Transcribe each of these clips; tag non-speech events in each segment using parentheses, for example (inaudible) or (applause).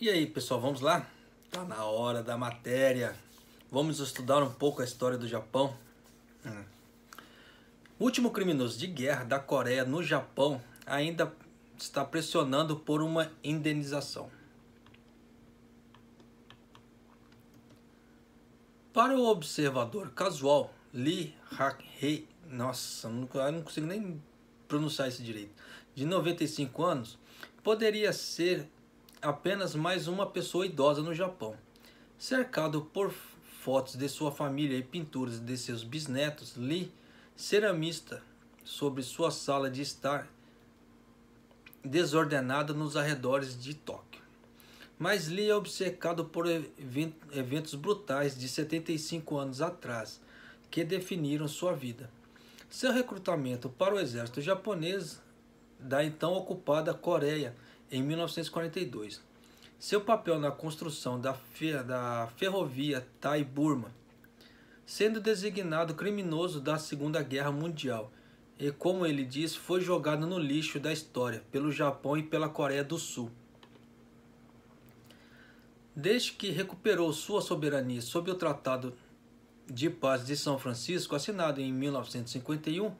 E aí, pessoal, vamos lá? Tá na hora da matéria. Vamos estudar um pouco a história do Japão. É. O último criminoso de guerra da Coreia no Japão ainda está pressionando por uma indenização. Para o observador casual, Lee Hak-hee, nossa, eu não consigo nem pronunciar isso direito, de 95 anos, poderia ser apenas mais uma pessoa idosa no Japão. Cercado por fotos de sua família e pinturas de seus bisnetos, Lee, ceramista, sobre sua sala de estar desordenada nos arredores de Tóquio. Mas Lee é obcecado por eventos brutais de 75 anos atrás, que definiram sua vida. Seu recrutamento para o exército japonês da então ocupada Coreia em 1942. Seu papel na construção da, fer da ferrovia Thai-Burma, sendo designado criminoso da Segunda Guerra Mundial e, como ele diz, foi jogado no lixo da história pelo Japão e pela Coreia do Sul. Desde que recuperou sua soberania sob o Tratado de Paz de São Francisco, assinado em 1951,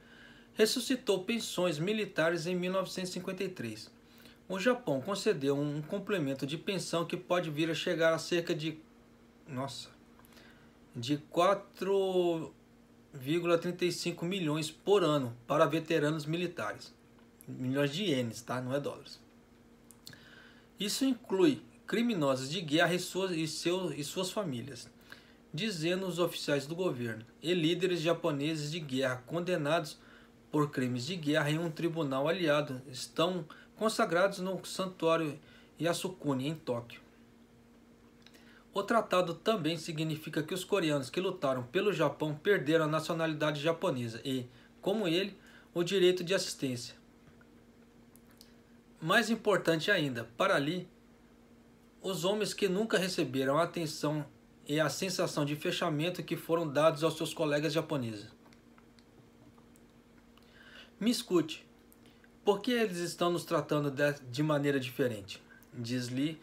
ressuscitou pensões militares em 1953 o Japão concedeu um complemento de pensão que pode vir a chegar a cerca de nossa, de 4,35 milhões por ano para veteranos militares. Milhões de ienes, tá? Não é dólares. Isso inclui criminosos de guerra e suas, e seus, e suas famílias, dizendo os oficiais do governo e líderes japoneses de guerra condenados por crimes de guerra em um tribunal aliado estão consagrados no Santuário Yasukuni, em Tóquio. O tratado também significa que os coreanos que lutaram pelo Japão perderam a nacionalidade japonesa e, como ele, o direito de assistência. Mais importante ainda, para ali, os homens que nunca receberam a atenção e a sensação de fechamento que foram dados aos seus colegas japoneses. Me escute, por que eles estão nos tratando de maneira diferente? Diz Lee,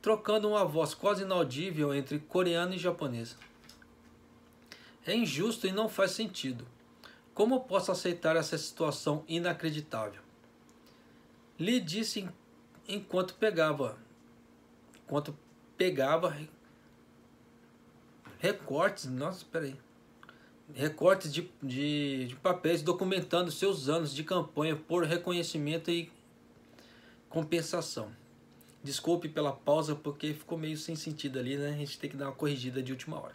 trocando uma voz quase inaudível entre coreano e japonês. É injusto e não faz sentido. Como posso aceitar essa situação inacreditável? Lee disse enquanto pegava, enquanto pegava recortes, nossa, peraí, recortes de, de, de papéis documentando seus anos de campanha por reconhecimento e compensação. Desculpe pela pausa, porque ficou meio sem sentido ali, né? A gente tem que dar uma corrigida de última hora.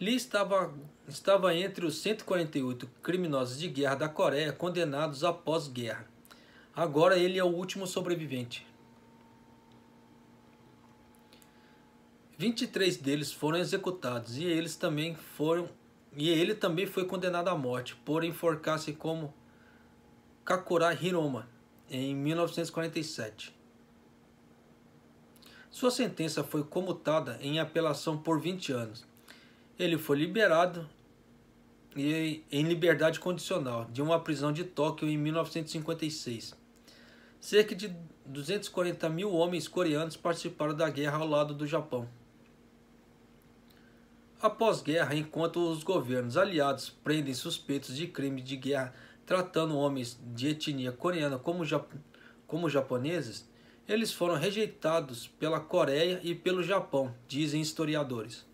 Lee estava, estava entre os 148 criminosos de guerra da Coreia condenados após guerra. Agora ele é o último sobrevivente. 23 deles foram executados e eles também foram e ele também foi condenado à morte por enforcar-se como Kakura Hiroma em 1947. Sua sentença foi comutada em apelação por 20 anos. Ele foi liberado e em liberdade condicional de uma prisão de Tóquio em 1956. Cerca de 240 mil homens coreanos participaram da guerra ao lado do Japão. Após guerra, enquanto os governos aliados prendem suspeitos de crime de guerra tratando homens de etnia coreana como, como japoneses, eles foram rejeitados pela Coreia e pelo Japão, dizem historiadores.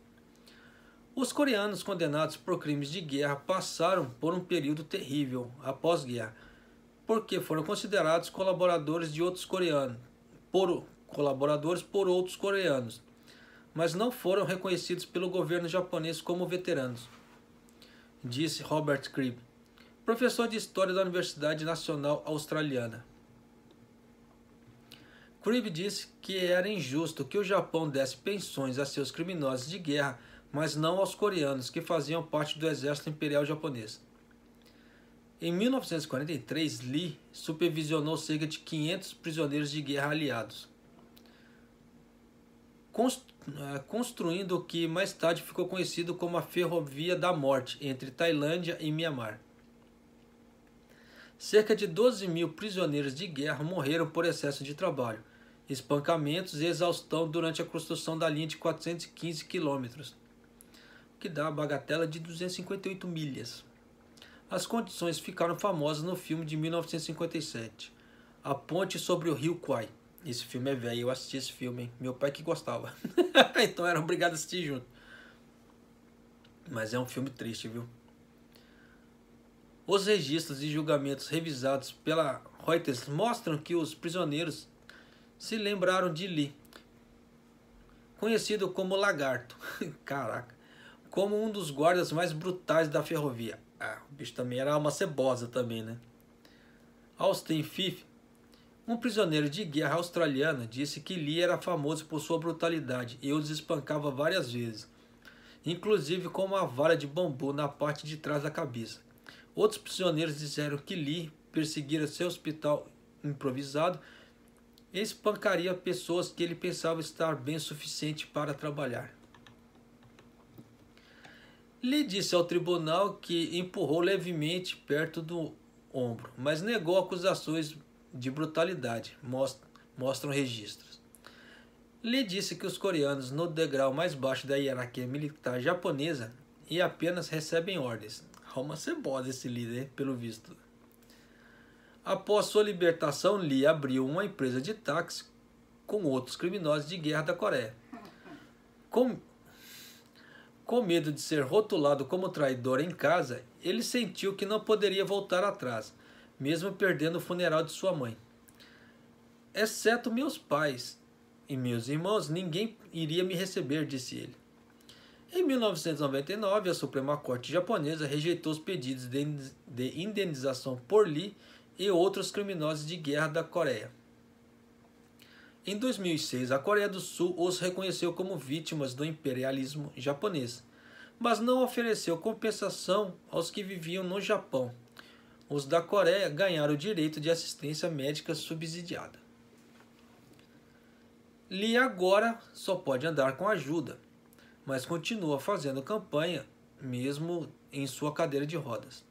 Os coreanos condenados por crimes de guerra passaram por um período terrível após guerra, porque foram considerados colaboradores de outros coreanos, por colaboradores por outros coreanos mas não foram reconhecidos pelo governo japonês como veteranos, disse Robert Cribb, professor de História da Universidade Nacional Australiana. Cribb disse que era injusto que o Japão desse pensões a seus criminosos de guerra, mas não aos coreanos que faziam parte do exército imperial japonês. Em 1943, Lee supervisionou cerca de 500 prisioneiros de guerra aliados. Eh, construindo o que mais tarde ficou conhecido como a Ferrovia da Morte entre Tailândia e Mianmar. Cerca de 12 mil prisioneiros de guerra morreram por excesso de trabalho, espancamentos e exaustão durante a construção da linha de 415 quilômetros, que dá a bagatela de 258 milhas. As condições ficaram famosas no filme de 1957, A Ponte sobre o Rio Kwai. Esse filme é velho, eu assisti esse filme, hein? meu pai que gostava. (laughs) então era obrigado a assistir junto. Mas é um filme triste, viu? Os registros e julgamentos revisados pela Reuters mostram que os prisioneiros se lembraram de Lee, conhecido como Lagarto, (laughs) caraca, como um dos guardas mais brutais da ferrovia. Ah, o bicho também era uma cebosa também, né? Austin Fife um prisioneiro de guerra australiano disse que Lee era famoso por sua brutalidade e os espancava várias vezes, inclusive com uma vara de bambu na parte de trás da cabeça. Outros prisioneiros disseram que Lee perseguira seu hospital improvisado e espancaria pessoas que ele pensava estar bem suficiente para trabalhar. Lee disse ao tribunal que empurrou levemente perto do ombro, mas negou acusações de brutalidade, mostram registros. Lee disse que os coreanos, no degrau mais baixo da hierarquia militar japonesa, e apenas recebem ordens. Alma cebosa esse líder, pelo visto. Após sua libertação, Lee abriu uma empresa de táxi com outros criminosos de guerra da Coreia. Com, com medo de ser rotulado como traidor em casa, ele sentiu que não poderia voltar atrás mesmo perdendo o funeral de sua mãe. Exceto meus pais e meus irmãos, ninguém iria me receber, disse ele. Em 1999, a Suprema Corte japonesa rejeitou os pedidos de indenização por Lee e outros criminosos de guerra da Coreia. Em 2006, a Coreia do Sul os reconheceu como vítimas do imperialismo japonês, mas não ofereceu compensação aos que viviam no Japão os da Coreia ganharam o direito de assistência médica subsidiada. Lee agora só pode andar com ajuda, mas continua fazendo campanha, mesmo em sua cadeira de rodas.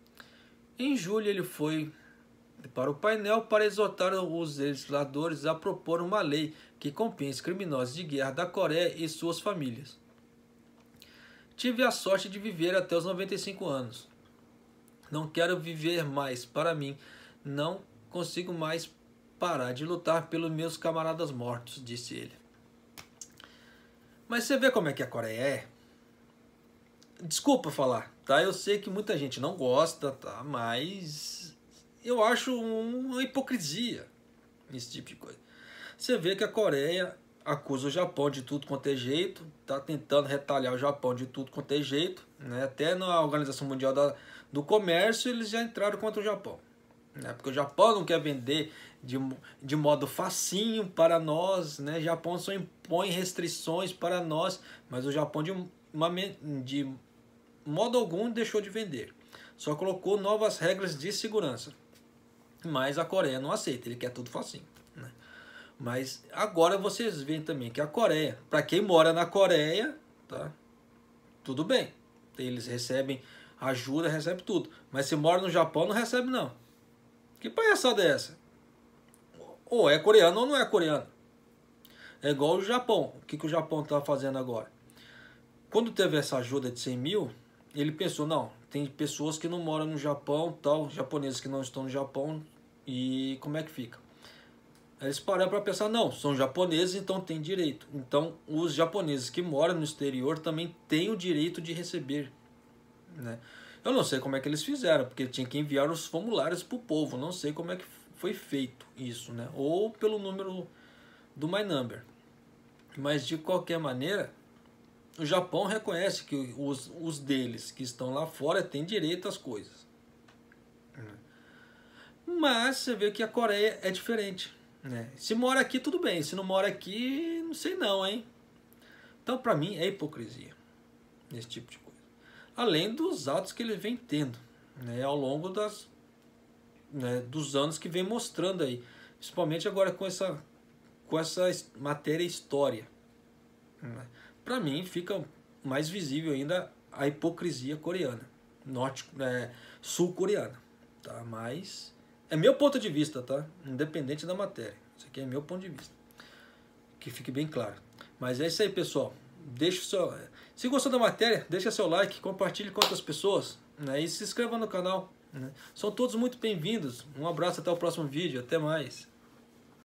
Em julho, ele foi para o painel para exortar os legisladores a propor uma lei que compense criminosos de guerra da Coreia e suas famílias. Tive a sorte de viver até os 95 anos. Não quero viver mais para mim. Não consigo mais parar de lutar pelos meus camaradas mortos, disse ele. Mas você vê como é que a Coreia é? Desculpa falar, tá? Eu sei que muita gente não gosta, tá? Mas eu acho uma hipocrisia esse tipo de coisa. Você vê que a Coreia acusa o Japão de tudo quanto é jeito, tá tentando retalhar o Japão de tudo quanto é jeito, né? Até na Organização Mundial da do comércio, eles já entraram contra o Japão. Né? Porque o Japão não quer vender de, de modo facinho para nós, né? O Japão só impõe restrições para nós, mas o Japão de, uma, de modo algum deixou de vender. Só colocou novas regras de segurança. Mas a Coreia não aceita, ele quer tudo facinho. Né? Mas agora vocês veem também que a Coreia, para quem mora na Coreia, tá? Tudo bem. Eles recebem ajuda, recebe tudo. Mas se mora no Japão, não recebe não. Que palhaçada é essa? Ou é coreano ou não é coreano. É igual o Japão. O que, que o Japão está fazendo agora? Quando teve essa ajuda de 100 mil, ele pensou, não, tem pessoas que não moram no Japão, tal, japoneses que não estão no Japão, e como é que fica? Eles pararam para pensar, não, são japoneses, então tem direito. Então, os japoneses que moram no exterior também têm o direito de receber né? Eu não sei como é que eles fizeram, porque tinha que enviar os formulários para o povo. Não sei como é que foi feito isso, né? Ou pelo número do My Number. Mas de qualquer maneira, o Japão reconhece que os, os deles que estão lá fora têm direito às coisas. Né? Mas você vê que a Coreia é diferente. Né? Se mora aqui, tudo bem. Se não mora aqui, não sei não, hein? Então, para mim, é hipocrisia. nesse tipo de coisa além dos atos que ele vem tendo né, ao longo das, né, dos anos que vem mostrando aí, principalmente agora com essa, com essa matéria história. Né? Para mim fica mais visível ainda a hipocrisia coreana, norte, é, sul-coreana, tá? Mas é meu ponto de vista, tá? Independente da matéria, isso aqui é meu ponto de vista, que fique bem claro. Mas é isso aí, pessoal deixe seu. Se gostou da matéria, deixa seu like, compartilhe com outras pessoas né? e se inscreva no canal. Né? São todos muito bem-vindos. Um abraço até o próximo vídeo. Até mais.